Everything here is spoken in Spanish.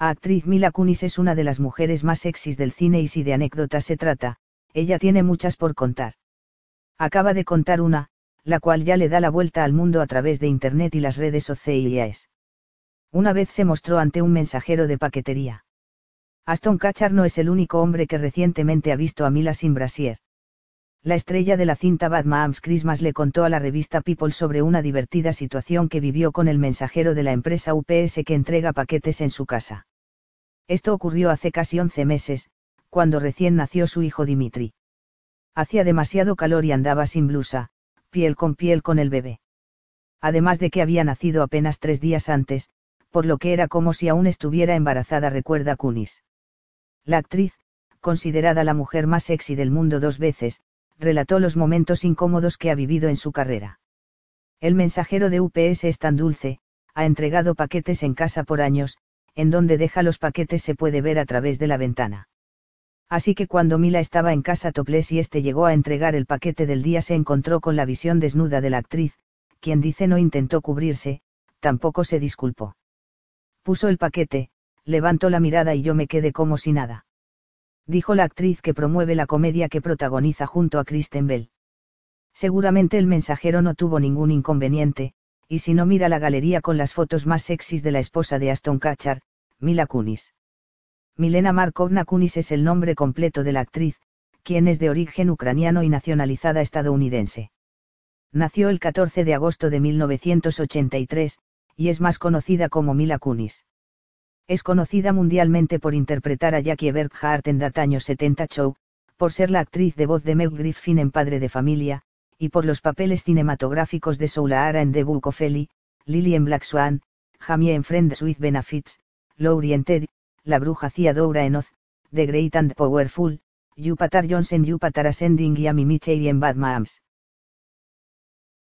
actriz Mila Kunis es una de las mujeres más sexys del cine y si de anécdotas se trata, ella tiene muchas por contar. Acaba de contar una, la cual ya le da la vuelta al mundo a través de Internet y las redes sociales. Una vez se mostró ante un mensajero de paquetería. Aston Kachar no es el único hombre que recientemente ha visto a Mila sin brasier. La estrella de la cinta Bad Christmas le contó a la revista People sobre una divertida situación que vivió con el mensajero de la empresa UPS que entrega paquetes en su casa esto ocurrió hace casi 11 meses, cuando recién nació su hijo Dimitri. Hacía demasiado calor y andaba sin blusa, piel con piel con el bebé. Además de que había nacido apenas tres días antes, por lo que era como si aún estuviera embarazada, recuerda Kunis. La actriz, considerada la mujer más sexy del mundo dos veces, relató los momentos incómodos que ha vivido en su carrera. El mensajero de UPS es tan dulce, ha entregado paquetes en casa por años, en donde deja los paquetes se puede ver a través de la ventana. Así que cuando Mila estaba en casa Topless y este llegó a entregar el paquete del día se encontró con la visión desnuda de la actriz, quien dice no intentó cubrirse, tampoco se disculpó. Puso el paquete, levantó la mirada y yo me quedé como si nada. Dijo la actriz que promueve la comedia que protagoniza junto a Kristen Bell. Seguramente el mensajero no tuvo ningún inconveniente, y si no mira la galería con las fotos más sexys de la esposa de Aston Kachar, Mila Kunis. Milena Markovna Kunis es el nombre completo de la actriz, quien es de origen ucraniano y nacionalizada estadounidense. Nació el 14 de agosto de 1983, y es más conocida como Mila Kunis. Es conocida mundialmente por interpretar a Jackie Berghardt en That años 70 Show, por ser la actriz de voz de Meg Griffin en Padre de Familia, y por los papeles cinematográficos de Ara en The Book of Lily en Black Swan, Jamie en Friends with Benefits, Ted, La Bruja Cia Doura Enoz, The Great and Powerful, Yupatar Johnson Yupatar Ascending Yami y en Bad